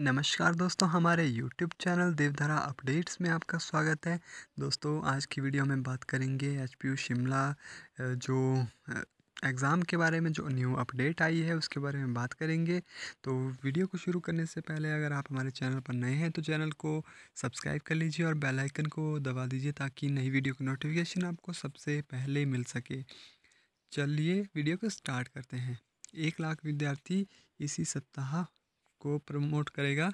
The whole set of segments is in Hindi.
नमस्कार दोस्तों हमारे YouTube चैनल देवधारा अपडेट्स में आपका स्वागत है दोस्तों आज की वीडियो में बात करेंगे एच शिमला जो एग्ज़ाम के बारे में जो न्यू अपडेट आई है उसके बारे में बात करेंगे तो वीडियो को शुरू करने से पहले अगर आप हमारे चैनल पर नए हैं तो चैनल को सब्सक्राइब कर लीजिए और बेल आइकन को दबा दीजिए ताकि नई वीडियो की नोटिफिकेशन आपको सबसे पहले मिल सके चलिए वीडियो को स्टार्ट करते हैं एक लाख विद्यार्थी इसी सप्ताह को प्रमोट करेगा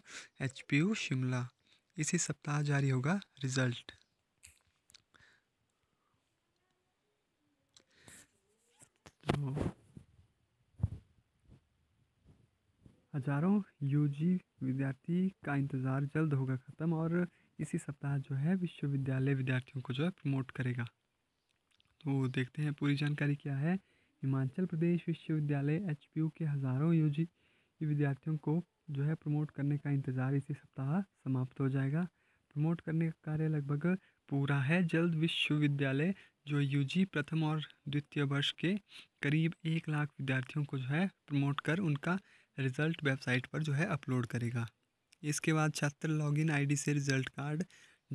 एच शिमला इसी सप्ताह जारी होगा रिजल्ट तो हजारों यूजी विद्यार्थी का इंतज़ार जल्द होगा ख़त्म और इसी सप्ताह जो है विश्वविद्यालय विद्यार्थियों को जो है प्रमोट करेगा तो देखते हैं पूरी जानकारी क्या है हिमाचल प्रदेश विश्वविद्यालय एच के हज़ारों यूजी कि विद्यार्थियों को जो है प्रमोट करने का इंतज़ार इसी सप्ताह समाप्त हो जाएगा प्रमोट करने का कार्य लगभग पूरा है जल्द विश्वविद्यालय जो यूजी प्रथम और द्वितीय वर्ष के करीब एक लाख विद्यार्थियों को जो है प्रमोट कर उनका रिजल्ट वेबसाइट पर जो है अपलोड करेगा इसके बाद छात्र लॉगिन आईडी से रिजल्ट कार्ड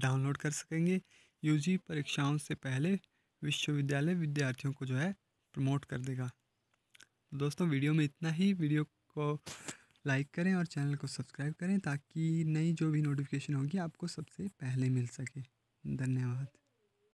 डाउनलोड कर सकेंगे यूजी परीक्षाओं से पहले विश्वविद्यालय विद्यार्थियों को जो है प्रमोट कर देगा तो दोस्तों वीडियो में इतना ही वीडियो को लाइक करें और चैनल को सब्सक्राइब करें ताकि नई जो भी नोटिफिकेशन होगी आपको सबसे पहले मिल सके धन्यवाद